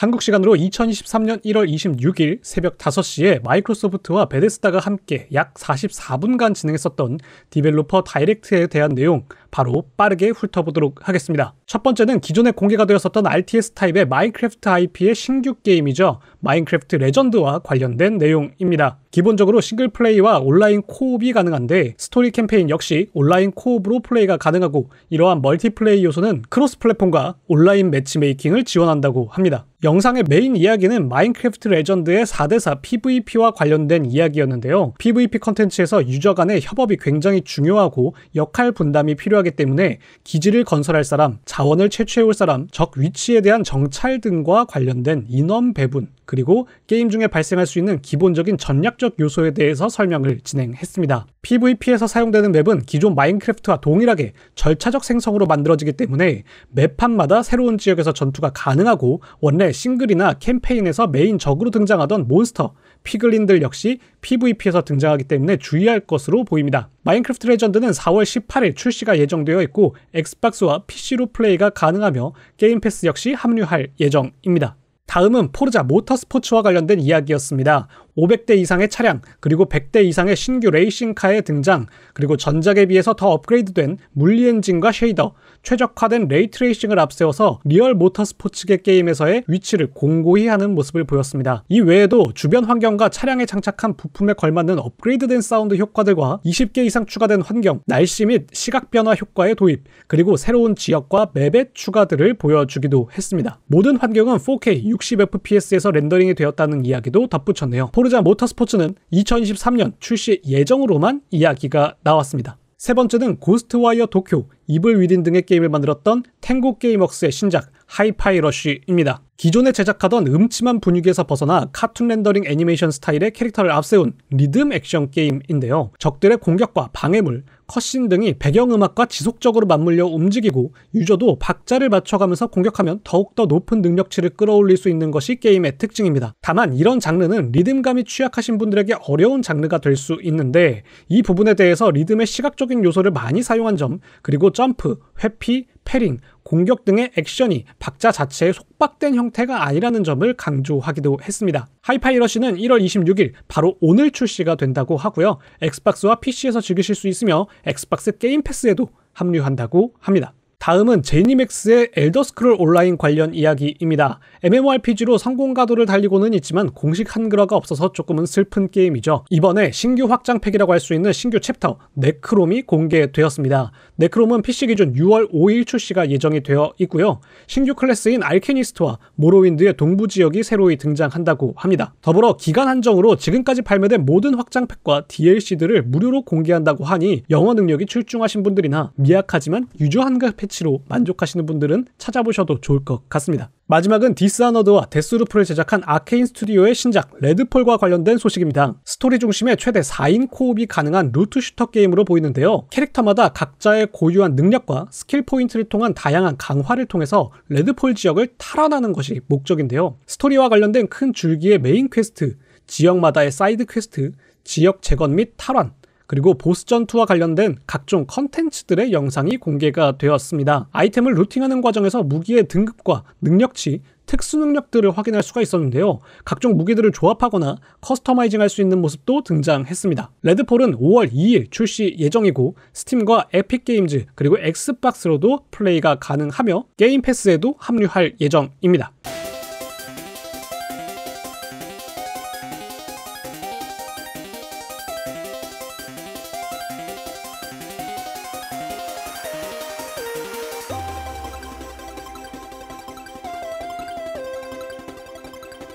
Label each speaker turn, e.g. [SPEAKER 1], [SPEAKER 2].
[SPEAKER 1] 한국 시간으로 2023년 1월 26일 새벽 5시에 마이크로소프트와 베데스다가 함께 약 44분간 진행했었던 디벨로퍼 다이렉트에 대한 내용 바로 빠르게 훑어보도록 하겠습니다. 첫 번째는 기존에 공개가 되었었던 RTS 타입의 마인크래프트 IP의 신규 게임이죠. 마인크래프트 레전드와 관련된 내용입니다. 기본적으로 싱글플레이와 온라인 코옵이 가능한데 스토리 캠페인 역시 온라인 코옵으로 플레이가 가능하고 이러한 멀티플레이 요소는 크로스 플랫폼과 온라인 매치메이킹을 지원한다고 합니다. 영상의 메인 이야기는 마인크래프트 레전드의 4대4 PVP와 관련된 이야기였는데요. PVP 컨텐츠에서 유저 간의 협업이 굉장히 중요하고 역할 분담이 필요합니다 필요하기 때문에 기지를 건설할 사람, 자원을 채취해올 사람, 적 위치에 대한 정찰 등과 관련된 인원 배분, 그리고 게임 중에 발생할 수 있는 기본적인 전략적 요소에 대해서 설명을 진행했습니다. PVP에서 사용되는 맵은 기존 마인크래프트와 동일하게 절차적 생성으로 만들어지기 때문에 맵판마다 새로운 지역에서 전투가 가능하고 원래 싱글이나 캠페인에서 메인 적으로 등장하던 몬스터, 피글린들 역시 PVP에서 등장하기 때문에 주의할 것으로 보입니다. 마인크래프트 레전드는 4월 18일 출시가 예정됩니다 예정되어 있고 엑스박스와 PC로 플레이가 가능하며 게임 패스 역시 합류할 예정입니다. 다음은 포르자 모터스포츠와 관련된 이야기였습니다. 500대 이상의 차량, 그리고 100대 이상의 신규 레이싱카의 등장, 그리고 전작에 비해서 더 업그레이드된 물리 엔진과 쉐이더, 최적화된 레이트레이싱을 앞세워서 리얼 모터스포츠계 게임에서의 위치를 공고히 하는 모습을 보였습니다. 이 외에도 주변 환경과 차량에 장착한 부품에 걸맞는 업그레이드된 사운드 효과들과 20개 이상 추가된 환경, 날씨 및 시각 변화 효과의 도입, 그리고 새로운 지역과 맵의 추가들을 보여주기도 했습니다. 모든 환경은 4K 60fps에서 렌더링이 되었다는 이야기도 덧붙였네요. 포르 포르자 모터스포츠는 2023년 출시 예정으로만 이야기가 나왔습니다. 세 번째는 고스트와이어 도쿄, 이블 위딘 등의 게임을 만들었던 탱고 게임웍스의 신작 하이파이 러쉬입니다. 기존에 제작하던 음침한 분위기에서 벗어나 카툰 렌더링 애니메이션 스타일의 캐릭터를 앞세운 리듬 액션 게임인데요. 적들의 공격과 방해물, 컷신 등이 배경음악과 지속적으로 맞물려 움직이고 유저도 박자를 맞춰가면서 공격하면 더욱더 높은 능력치를 끌어올릴 수 있는 것이 게임의 특징입니다. 다만 이런 장르는 리듬감이 취약하신 분들에게 어려운 장르가 될 수 있는데 이 부분에 대해서 리듬의 시각적인 요소를 많이 사용한 점 그리고 점프, 회피, 패링, 공격 등의 액션이 박자 자체에 속박된 형태가 아니라는 점을 강조하기도 했습니다. 하이파이러시는 1월 26일 바로 오늘 출시가 된다고 하고요. 엑스박스와 PC에서 즐기실 수 있으며 엑스박스 게임 패스에도 합류한다고 합니다. 다음은 제니맥스의 엘더스크롤 온라인 관련 이야기입니다. MMORPG로 성공가도를 달리고는 있지만 공식 한글화가 없어서 조금은 슬픈 게임이죠. 이번에 신규 확장팩이라고 할 수 있는 신규 챕터 네크롬이 공개되었습니다. 네크롬은 PC 기준 6월 5일 출시가 예정이 되어 있고요. 신규 클래스인 알케니스트와 모로윈드의 동부 지역이 새로이 등장한다고 합니다. 더불어 기간 한정으로 지금까지 발매된 모든 확장팩과 DLC들을 무료로 공개한다고 하니 영어 능력이 출중하신 분들이나 미약하지만 유저 한글 패 스치로 만족하시는 분들은 찾아보셔도 좋을 것 같습니다. 마지막은 디스아너드와 데스루프를 제작한 아케인 스튜디오의 신작 레드폴과 관련된 소식입니다. 스토리 중심의 최대 4인 코옵이 가능한 루트 슈터 게임으로 보이는데요. 캐릭터마다 각자의 고유한 능력과 스킬 포인트를 통한 다양한 강화를 통해서 레드폴 지역을 탈환하는 것이 목적인데요. 스토리와 관련된 큰 줄기의 메인 퀘스트, 지역마다의 사이드 퀘스트, 지역 재건 및 탈환, 그리고 보스 전투와 관련된 각종 컨텐츠들의 영상이 공개가 되었습니다. 아이템을 루팅하는 과정에서 무기의 등급과 능력치, 특수 능력들을 확인할 수가 있었는데요. 각종 무기들을 조합하거나 커스터마이징 할 수 있는 모습도 등장했습니다. 레드폴은 5월 2일 출시 예정이고 스팀과 에픽게임즈 그리고 엑스박스로도 플레이가 가능하며 게임 패스에도 합류할 예정입니다.